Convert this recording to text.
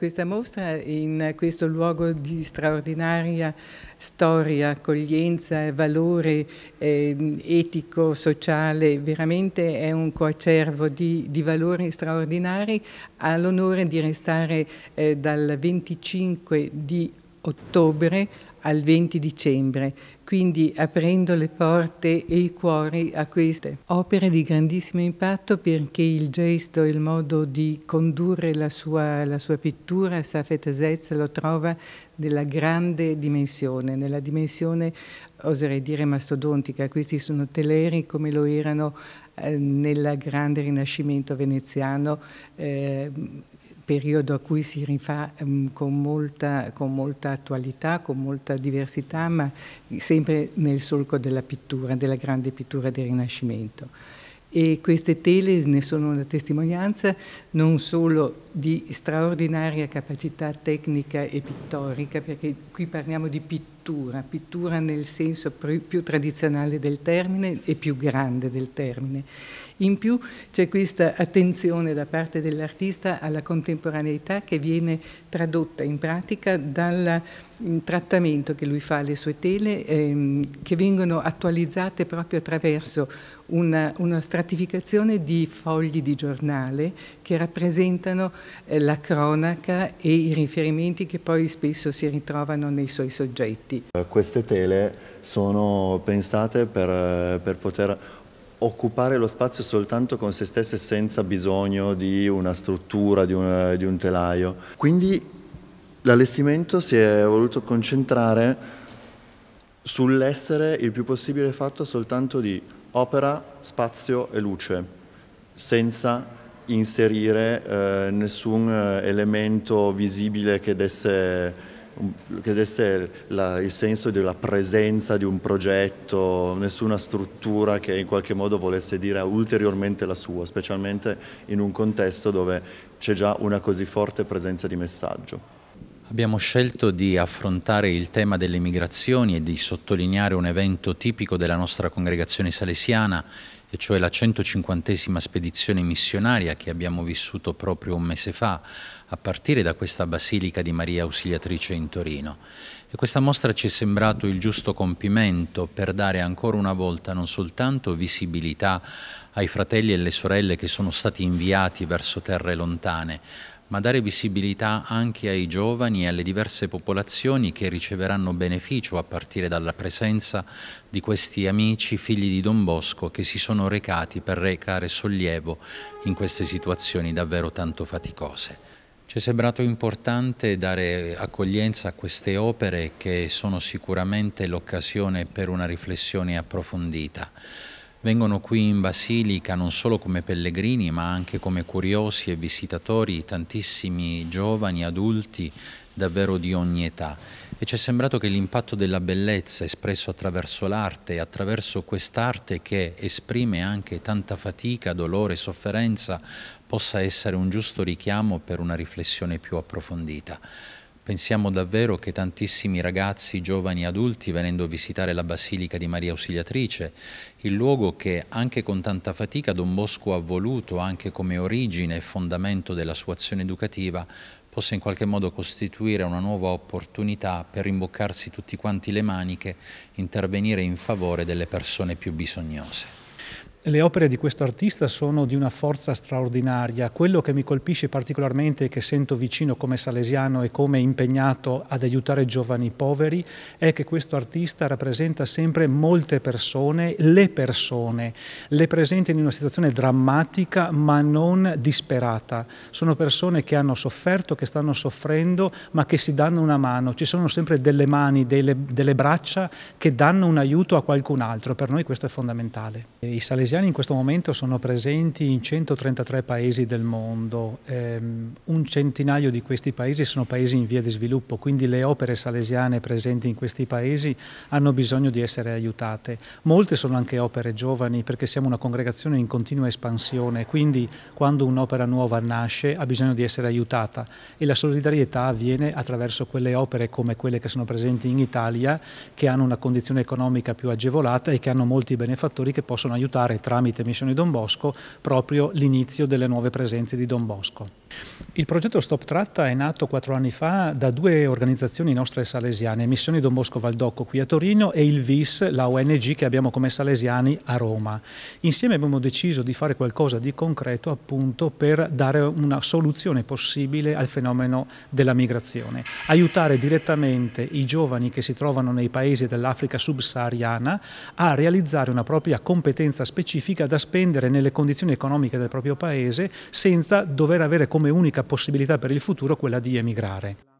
questa mostra in questo luogo di straordinaria storia, accoglienza, valore eh, etico, sociale, veramente è un coacervo di, di valori straordinari, ha l'onore di restare eh, dal 25 di ottobre al 20 dicembre, quindi aprendo le porte e i cuori a queste opere di grandissimo impatto perché il gesto, e il modo di condurre la sua, la sua pittura, Safet Zetz lo trova nella grande dimensione, nella dimensione oserei dire mastodontica, questi sono teleri come lo erano eh, nel grande rinascimento veneziano. Eh, periodo a cui si rifà ehm, con, molta, con, molta, attualità, con molta diversità, ma sempre nel solco della pittura, della grande pittura del Rinascimento e queste tele ne sono la testimonianza non solo di straordinaria capacità tecnica e pittorica, perché qui parliamo di pittura, pittura nel senso più tradizionale del termine e più grande del termine. In più c'è questa attenzione da parte dell'artista alla contemporaneità che viene tradotta in pratica dal mm, trattamento che lui fa alle sue tele, ehm, che vengono attualizzate proprio attraverso una, una stratificazione di fogli di giornale che rappresentano eh, la cronaca e i riferimenti che poi spesso si ritrovano nei suoi soggetti. Eh, queste tele sono pensate per, eh, per poter occupare lo spazio soltanto con se stesse senza bisogno di una struttura, di un, eh, di un telaio. Quindi l'allestimento si è voluto concentrare sull'essere il più possibile fatto soltanto di opera, spazio e luce, senza inserire eh, nessun eh, elemento visibile che desse, che desse la, il senso della presenza di un progetto, nessuna struttura che in qualche modo volesse dire ulteriormente la sua, specialmente in un contesto dove c'è già una così forte presenza di messaggio. Abbiamo scelto di affrontare il tema delle migrazioni e di sottolineare un evento tipico della nostra congregazione salesiana, e cioè la 150esima spedizione missionaria che abbiamo vissuto proprio un mese fa, a partire da questa Basilica di Maria Ausiliatrice in Torino. E questa mostra ci è sembrato il giusto compimento per dare ancora una volta non soltanto visibilità ai fratelli e alle sorelle che sono stati inviati verso terre lontane, ma dare visibilità anche ai giovani e alle diverse popolazioni che riceveranno beneficio a partire dalla presenza di questi amici figli di Don Bosco che si sono recati per recare sollievo in queste situazioni davvero tanto faticose. Ci è sembrato importante dare accoglienza a queste opere che sono sicuramente l'occasione per una riflessione approfondita. Vengono qui in Basilica non solo come pellegrini ma anche come curiosi e visitatori tantissimi giovani, adulti, davvero di ogni età e ci è sembrato che l'impatto della bellezza espresso attraverso l'arte e attraverso quest'arte che esprime anche tanta fatica, dolore, sofferenza possa essere un giusto richiamo per una riflessione più approfondita. Pensiamo davvero che tantissimi ragazzi, giovani e adulti venendo a visitare la Basilica di Maria Ausiliatrice, il luogo che anche con tanta fatica Don Bosco ha voluto anche come origine e fondamento della sua azione educativa, possa in qualche modo costituire una nuova opportunità per rimboccarsi tutti quanti le maniche, intervenire in favore delle persone più bisognose. Le opere di questo artista sono di una forza straordinaria. Quello che mi colpisce particolarmente e che sento vicino come salesiano e come impegnato ad aiutare giovani poveri è che questo artista rappresenta sempre molte persone, le persone, le presenti in una situazione drammatica ma non disperata. Sono persone che hanno sofferto, che stanno soffrendo ma che si danno una mano. Ci sono sempre delle mani, delle, delle braccia che danno un aiuto a qualcun altro. Per noi questo è fondamentale. I salesiani salesiani in questo momento sono presenti in 133 paesi del mondo, ehm, un centinaio di questi paesi sono paesi in via di sviluppo, quindi le opere salesiane presenti in questi paesi hanno bisogno di essere aiutate. Molte sono anche opere giovani perché siamo una congregazione in continua espansione, quindi quando un'opera nuova nasce ha bisogno di essere aiutata e la solidarietà avviene attraverso quelle opere come quelle che sono presenti in Italia che hanno una condizione economica più agevolata e che hanno molti benefattori che possono aiutare tramite Missione Don Bosco proprio l'inizio delle nuove presenze di Don Bosco. Il progetto Stop Tratta è nato quattro anni fa da due organizzazioni nostre salesiane, Missioni Don Bosco Valdocco qui a Torino e il VIS, la ONG che abbiamo come salesiani a Roma. Insieme abbiamo deciso di fare qualcosa di concreto appunto per dare una soluzione possibile al fenomeno della migrazione, aiutare direttamente i giovani che si trovano nei paesi dell'Africa subsahariana a realizzare una propria competenza specifica specifica da spendere nelle condizioni economiche del proprio paese senza dover avere come unica possibilità per il futuro quella di emigrare.